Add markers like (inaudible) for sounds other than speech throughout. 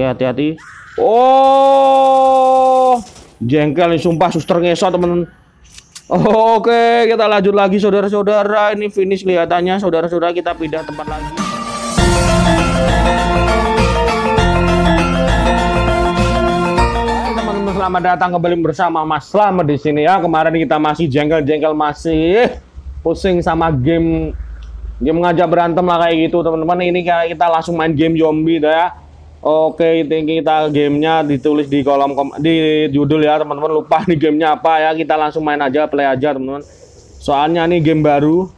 Oke, hati-hati. Oh, jengkel nih sumpah suster ngesot temen. Oh, Oke, okay. kita lanjut lagi saudara-saudara. Ini finish kelihatannya saudara-saudara kita pindah tempat lagi. Teman-teman selamat datang kembali bersama Mas Slamet di sini ya. Kemarin kita masih jengkel-jengkel masih pusing sama game game ngajak berantem lah kayak gitu teman-teman. Ini kayak kita langsung main game zombie dah ya Oke, kita gamenya ditulis di kolom kom di judul ya teman-teman. Lupa nih gamenya apa ya, kita langsung main aja, play aja teman-teman. Soalnya nih game baru.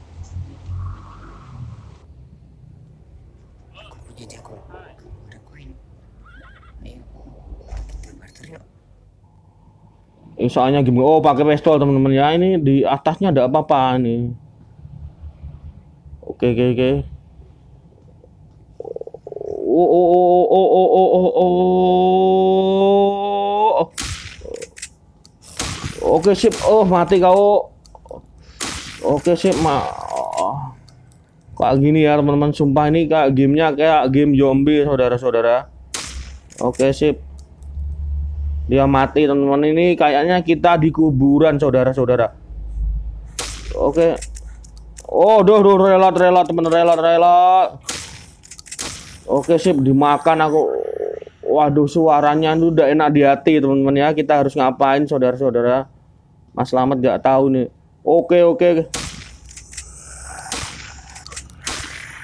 Ini eh, soalnya game oh pakai pistol teman-teman ya ini di atasnya ada apa-apa nih. Oke oke oke oh oh oh oh oh oh oh oh oke sip oh mati kau oke sip ma kayak gini ya teman-teman sumpah ini kayak gamenya kayak game zombie saudara-saudara oke sip dia mati teman-teman ini kayaknya kita di kuburan saudara-saudara oke oh doh doh relat relat teman relat relat Oke sip dimakan aku. Waduh suaranya itu udah enak di hati teman-teman ya. Kita harus ngapain saudara-saudara? Mas Lamet gak tahu nih. Oke oke.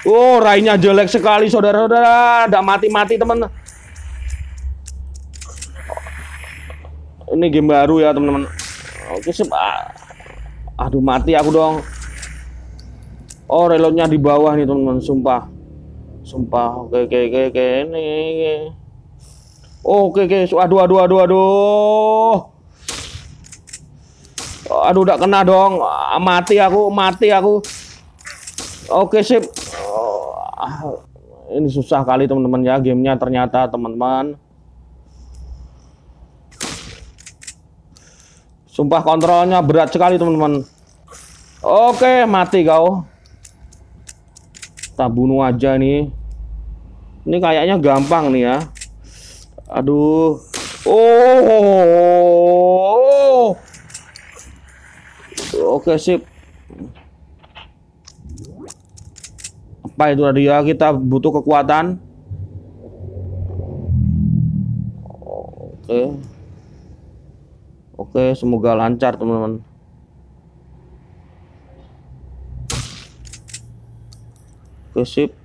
Oh rainya jelek sekali saudara-saudara. Gak mati-mati teman. Ini game baru ya teman-teman. Oke sip. Aduh mati aku dong. Oh reloadnya di bawah nih teman-teman. Sumpah. Sumpah, oke oke oke oke ini. oke oke, oh, aduh aduh aduh aduh. Aduh udah kena dong. Ah, mati aku, mati aku. Oke, sip. Oh, ini susah kali teman-teman ya gamenya ternyata teman-teman. Sumpah kontrolnya berat sekali teman-teman. Oke, mati kau. Kita bunuh aja nih. Ini kayaknya gampang nih ya. Aduh. Oh. oh. Oke, sip. Apa itu tadi ya? Kita butuh kekuatan. Oke. Oke, semoga lancar, teman-teman. Oke, sip.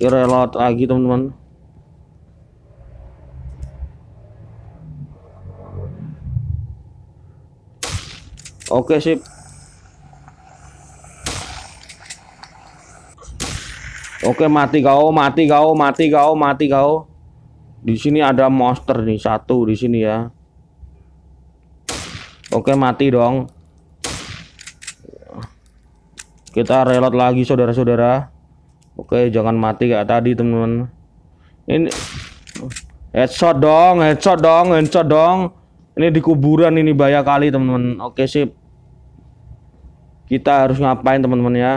Reload lagi teman-teman oke sip oke mati kau mati kau mati kau mati kau di sini ada monster nih satu di sini ya oke mati dong kita reload lagi saudara-saudara Oke, jangan mati kayak tadi, teman-teman. Ini headshot dong, headshot dong, headshot dong. Ini di kuburan ini bahaya kali, teman-teman. Oke, sip. Kita harus ngapain, teman-teman ya?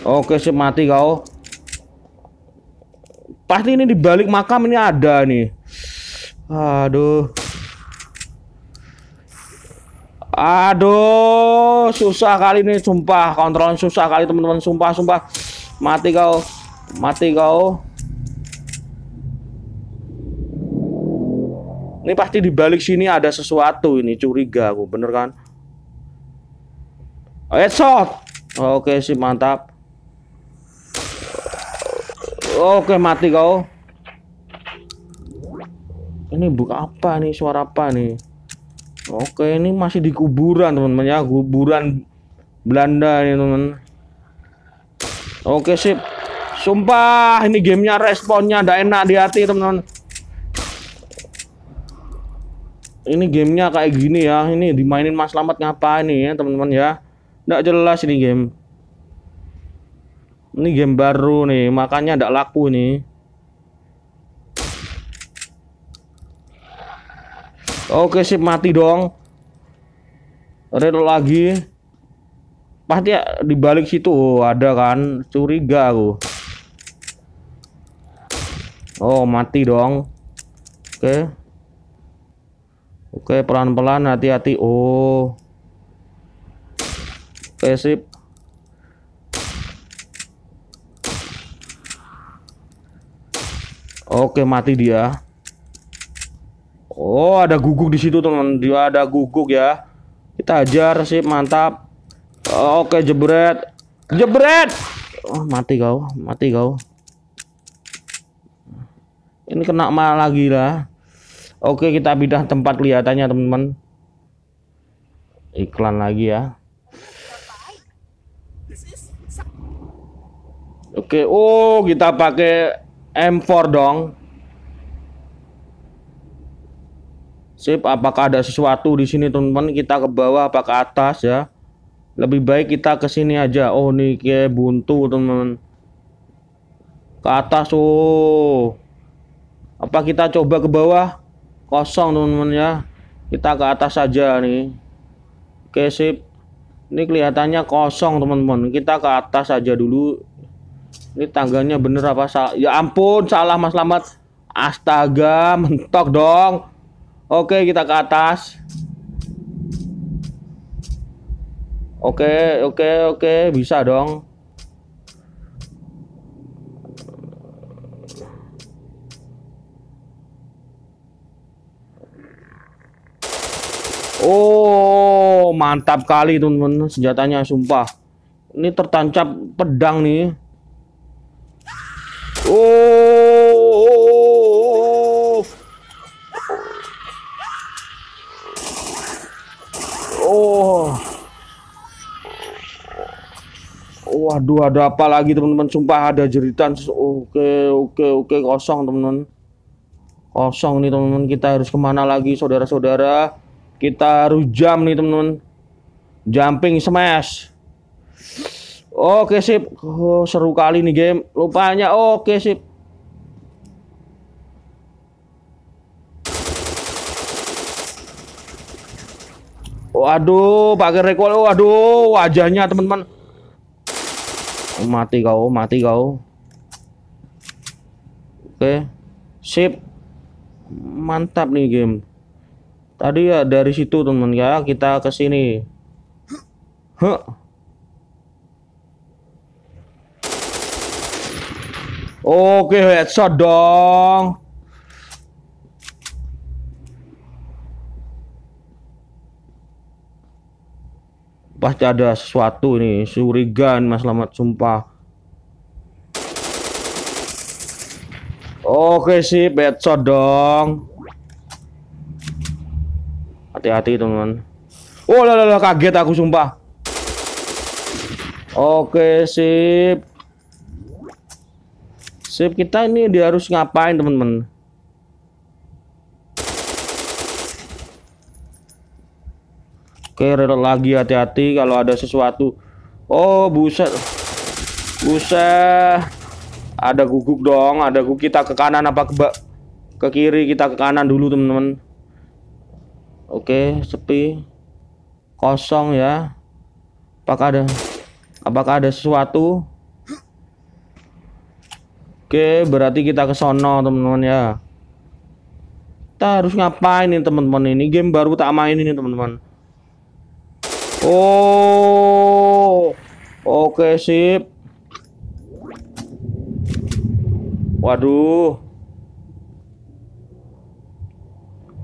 Oke, sip mati kau. Pasti ini di balik makam ini ada nih. Aduh. Aduh, susah kali ini sumpah, kontrol susah kali teman-teman, sumpah sumpah. Mati kau. Mati kau. Ini pasti di balik sini ada sesuatu ini, curiga aku, bener kan? Oh, headshot. Oke, sih mantap. Oke, mati kau. Ini buka apa nih? Suara apa nih? Oke, ini masih di kuburan teman-teman ya, kuburan Belanda ini teman. Oke sip. Sumpah, ini gamenya responnya ada enak di hati teman-teman. Ini gamenya kayak gini ya, ini dimainin Mas Lamat ngapain nih ya teman-teman ya? Nggak jelas ini game. Ini game baru nih, makanya enggak laku nih. Oke sip mati dong. Reload lagi. Pasti ya, di situ oh, ada kan curiga aku. Oh mati dong. Oke. Oke pelan-pelan hati-hati. Oh. Oke sip. Oke mati dia. Oh, ada guguk di situ, teman. Dia ada guguk ya. Kita ajar sih, mantap. Eh, oke, jebret. Jebret. Oh, mati kau, mati kau. Ini kena mal lagi lah. Oke, kita pindah tempat kelihatannya, teman-teman. Iklan lagi ya. Oke, okay. oh, kita pakai M4 dong. Sip, apakah ada sesuatu di sini teman-teman? Kita ke bawah apa ke atas ya? Lebih baik kita ke sini aja. Oh, nih kayak buntu teman-teman. Ke atas oh. Apa kita coba ke bawah? Kosong teman-teman ya. Kita ke atas saja nih. Oke, sip. Ini kelihatannya kosong teman-teman. Kita ke atas aja dulu. Ini tangganya bener apa salah? Ya ampun, salah Mas Lamat. Astaga, mentok dong. Oke, kita ke atas. Oke, oke, oke, bisa dong. Oh, mantap kali teman-teman senjatanya sumpah. Ini tertancap pedang nih. Oh, Waduh, ada apa lagi teman-teman? Sumpah ada jeritan. Oke, oke, oke, kosong teman-teman. Kosong nih teman-teman. Kita harus kemana lagi, saudara-saudara? Kita harus jam nih teman-teman. Jumping smash. Oke sip. Oh, seru kali nih game. Lupanya oke sip. Waduh, pakai recoil. Waduh, wajahnya teman-teman mati kau mati kau oke sip mantap nih game tadi ya dari situ teman ya kita ke sini huh. oke headshot dong pasti ada sesuatu nih surigan mas selamat sumpah oke sih headshot dong hati-hati teman oh lah kaget aku sumpah oke sip sip kita ini dia harus ngapain teman-teman Oke, reload lagi hati-hati kalau ada sesuatu. Oh, buset. Buset. Ada guguk dong, ada guguk kita ke kanan apa ke ke kiri, kita ke kanan dulu, teman-teman. Oke, sepi. Kosong ya. Apakah ada apakah ada sesuatu? Oke, berarti kita ke sono, teman-teman ya. Kita harus ngapain nih, teman-teman? Ini game baru tak main ini, teman-teman. Oh, oke sip. Waduh,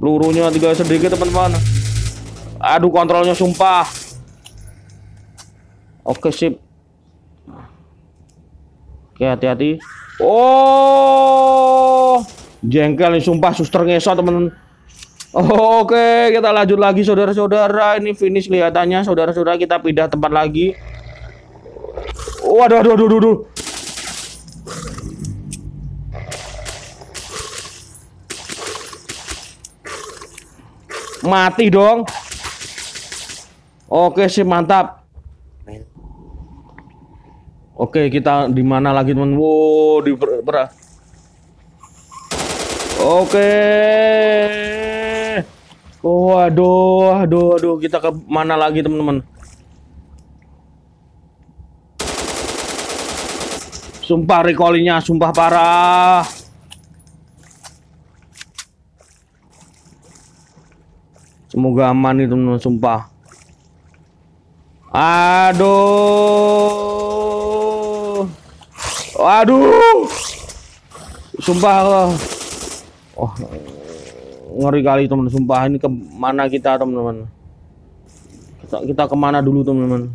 pelurunya tiga sedikit teman-teman. Aduh kontrolnya sumpah. Oke sip. Oke hati-hati. Oh, jengkel nih sumpah suster ngesot teman-teman. Oh, oke, kita lanjut lagi saudara-saudara. Ini finish kelihatannya saudara-saudara kita pindah tempat lagi. Waduh, waduh, waduh, Mati dong. Oke sih mantap. Oke, kita di mana lagi, teman? Wow, di Oke. Oh, aduh, aduh, aduh, kita ke mana lagi, teman-teman? Sumpah recallingnya, sumpah parah. Semoga aman nih teman-teman, sumpah. Aduh. Aduh. Sumpah. Oh, ngeri kali teman sumpah ini kemana kita teman-teman kita, kita kemana dulu teman-teman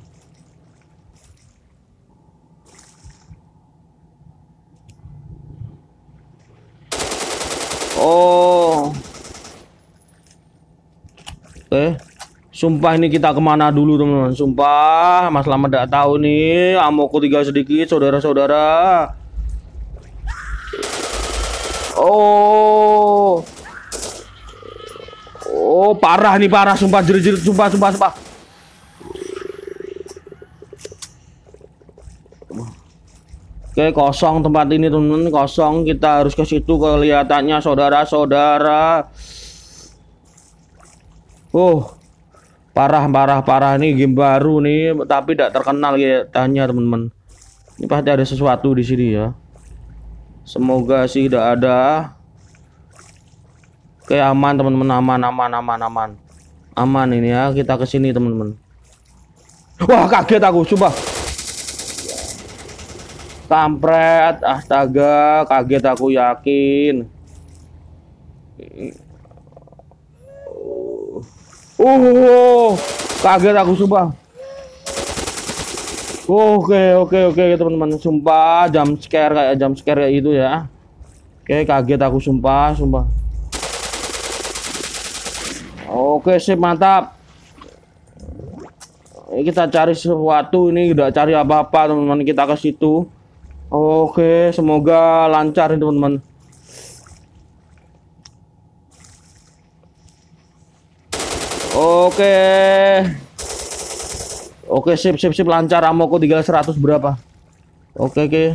oh eh sumpah ini kita kemana dulu teman-teman sumpah mas lama tidak tahu nih amoku tiga sedikit saudara-saudara oh Oh, parah nih, parah. Sumpah, jerit-jerit. Sumpah, sumpah, sumpah. Oke, kosong tempat ini, teman-teman. Kosong. Kita harus ke situ kelihatannya, saudara-saudara. Oh, parah, parah, parah. nih game baru nih, tapi tidak terkenal ya tanya teman-teman. Ini pasti ada sesuatu di sini ya. Semoga sih tidak ada. Oke aman teman-teman aman aman aman aman aman ini ya kita kesini teman-teman. Wah kaget aku coba. Kampret astaga kaget aku yakin. Uh, uh, uh. kaget aku coba. Oke oke oke teman-teman sumpah jam scare kayak jam scare kayak itu ya. Oke kaget aku sumpah sumpah. Oke sih mantap. Ini kita cari sesuatu ini tidak cari apa-apa teman-teman kita ke situ. Oke semoga lancar teman-teman. Oke. Oke sip sip sip lancar amoku tinggal 100 berapa? Oke oke.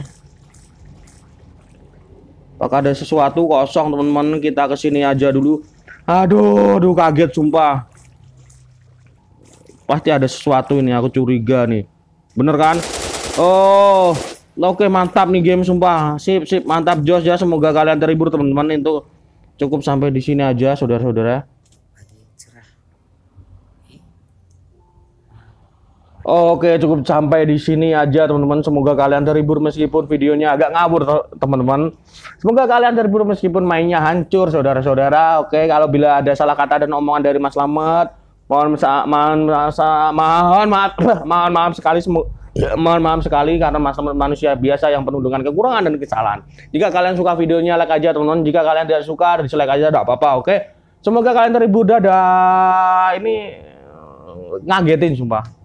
Apakah ada sesuatu kosong teman-teman kita kesini aja dulu. Aduh, aduh kaget sumpah. Pasti ada sesuatu ini aku curiga nih. Bener kan? Oh. Oke, mantap nih game sumpah. Sip, sip, mantap Jos ya. Semoga kalian terhibur teman-teman. Itu cukup sampai di sini aja saudara-saudara. Oke, cukup sampai di sini aja teman-teman. Semoga kalian terhibur meskipun videonya agak ngabur teman-teman. Semoga kalian terhibur meskipun mainnya hancur saudara-saudara. Oke, kalau bila ada salah kata dan omongan dari Mas Lamet, mohon mohon mohon maaf (laughs) mohon maaf sekali semoga (clears throat) mohon maaf sekali karena Mas manusia biasa yang penuh dengan kekurangan dan kesalahan. Jika kalian suka videonya like aja teman-teman. Jika kalian tidak suka dislike aja tidak apa-apa, oke? Semoga kalian terhibur dadah. Ini ngagetin sumpah.